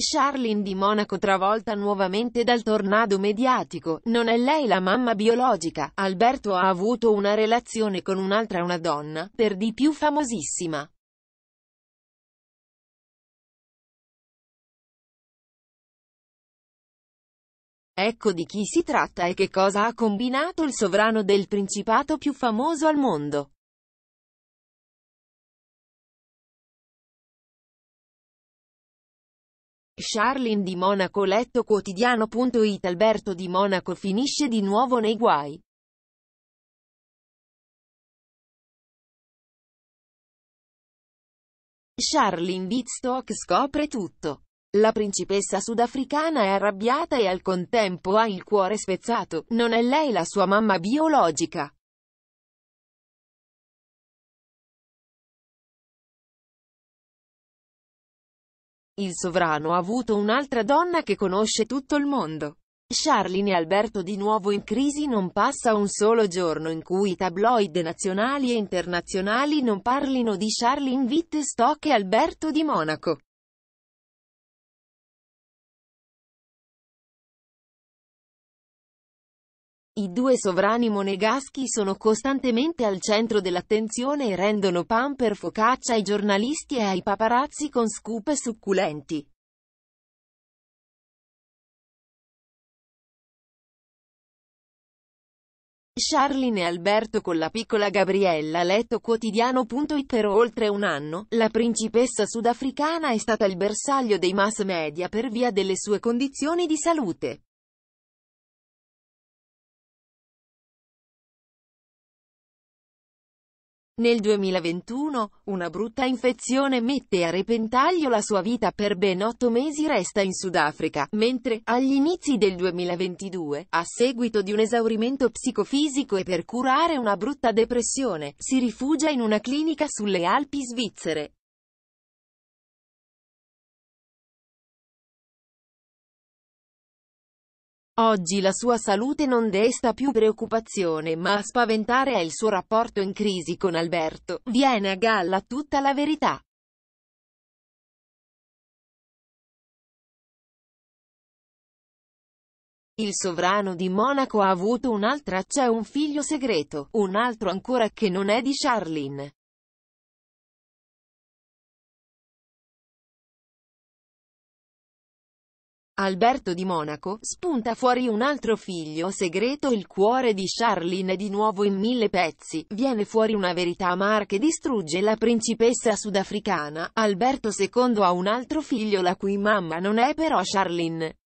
Charlene di Monaco travolta nuovamente dal tornado mediatico, non è lei la mamma biologica, Alberto ha avuto una relazione con un'altra una donna, per di più famosissima. Ecco di chi si tratta e che cosa ha combinato il sovrano del principato più famoso al mondo. Charlene di Monaco letto quotidiano.it Alberto di Monaco finisce di nuovo nei guai. Charlene Bitstock scopre tutto. La principessa sudafricana è arrabbiata e al contempo ha il cuore spezzato, non è lei la sua mamma biologica. Il sovrano ha avuto un'altra donna che conosce tutto il mondo. Charlene Alberto di nuovo in crisi non passa un solo giorno in cui i tabloid nazionali e internazionali non parlino di Charlene Wittstock e Alberto di Monaco. I due sovrani monegaschi sono costantemente al centro dell'attenzione e rendono pan per focaccia ai giornalisti e ai paparazzi con scoop succulenti. Charlene e Alberto con la piccola Gabriella letto quotidiano.it per oltre un anno, la principessa sudafricana è stata il bersaglio dei mass media per via delle sue condizioni di salute. Nel 2021, una brutta infezione mette a repentaglio la sua vita per ben otto mesi resta in Sudafrica, mentre, agli inizi del 2022, a seguito di un esaurimento psicofisico e per curare una brutta depressione, si rifugia in una clinica sulle Alpi svizzere. Oggi la sua salute non desta più preoccupazione ma a spaventare è il suo rapporto in crisi con Alberto. Viene a galla tutta la verità. Il sovrano di Monaco ha avuto un'altra, c'è un figlio segreto, un altro ancora che non è di Charlene. Alberto di Monaco, spunta fuori un altro figlio segreto il cuore di Charlene è di nuovo in mille pezzi, viene fuori una verità amara che distrugge la principessa sudafricana, Alberto II ha un altro figlio la cui mamma non è però Charlene.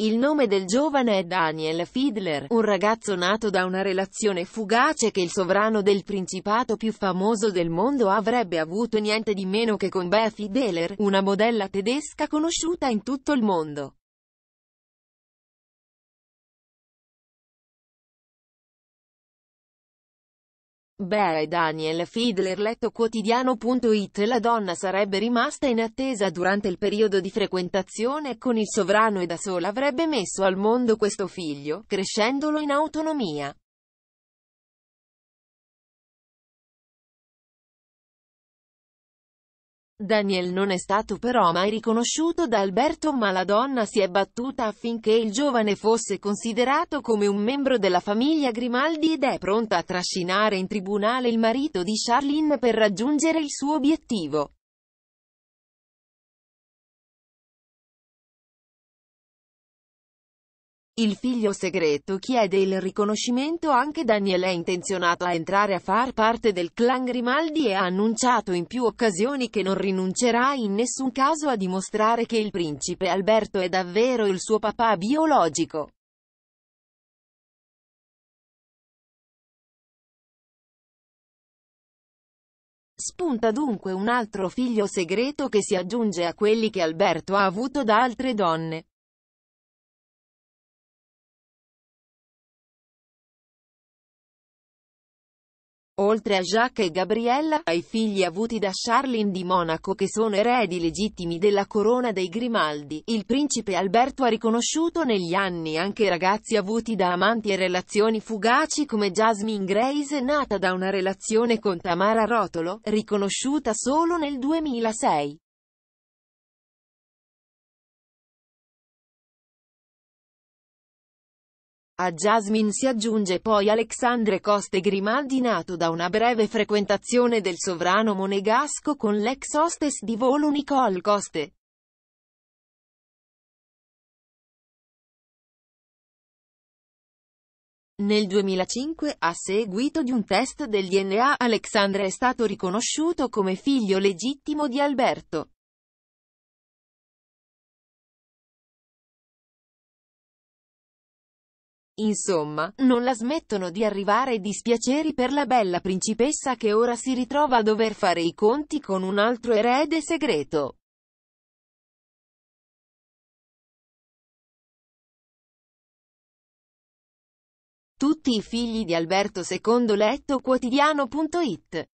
Il nome del giovane è Daniel Fiedler, un ragazzo nato da una relazione fugace che il sovrano del principato più famoso del mondo avrebbe avuto niente di meno che con Bea Fiedler, una modella tedesca conosciuta in tutto il mondo. Bea e Daniel Fiedler letto quotidiano.it La donna sarebbe rimasta in attesa durante il periodo di frequentazione con il sovrano e da sola avrebbe messo al mondo questo figlio, crescendolo in autonomia. Daniel non è stato però mai riconosciuto da Alberto ma la donna si è battuta affinché il giovane fosse considerato come un membro della famiglia Grimaldi ed è pronta a trascinare in tribunale il marito di Charlene per raggiungere il suo obiettivo. Il figlio segreto chiede il riconoscimento anche Daniel è intenzionato a entrare a far parte del clan Grimaldi e ha annunciato in più occasioni che non rinuncerà in nessun caso a dimostrare che il principe Alberto è davvero il suo papà biologico. Spunta dunque un altro figlio segreto che si aggiunge a quelli che Alberto ha avuto da altre donne. Oltre a Jacques e Gabriella, ai figli avuti da Charlene di Monaco che sono eredi legittimi della corona dei Grimaldi, il principe Alberto ha riconosciuto negli anni anche ragazzi avuti da amanti e relazioni fugaci come Jasmine Grace nata da una relazione con Tamara Rotolo, riconosciuta solo nel 2006. A Jasmine si aggiunge poi Alexandre Coste Grimaldi nato da una breve frequentazione del sovrano monegasco con l'ex hostess di volo Nicole Coste. Nel 2005, a seguito di un test del DNA, Alexandre è stato riconosciuto come figlio legittimo di Alberto. Insomma, non la smettono di arrivare dispiaceri per la bella principessa che ora si ritrova a dover fare i conti con un altro erede segreto. Tutti i figli di Alberto II Letto Quotidiano.it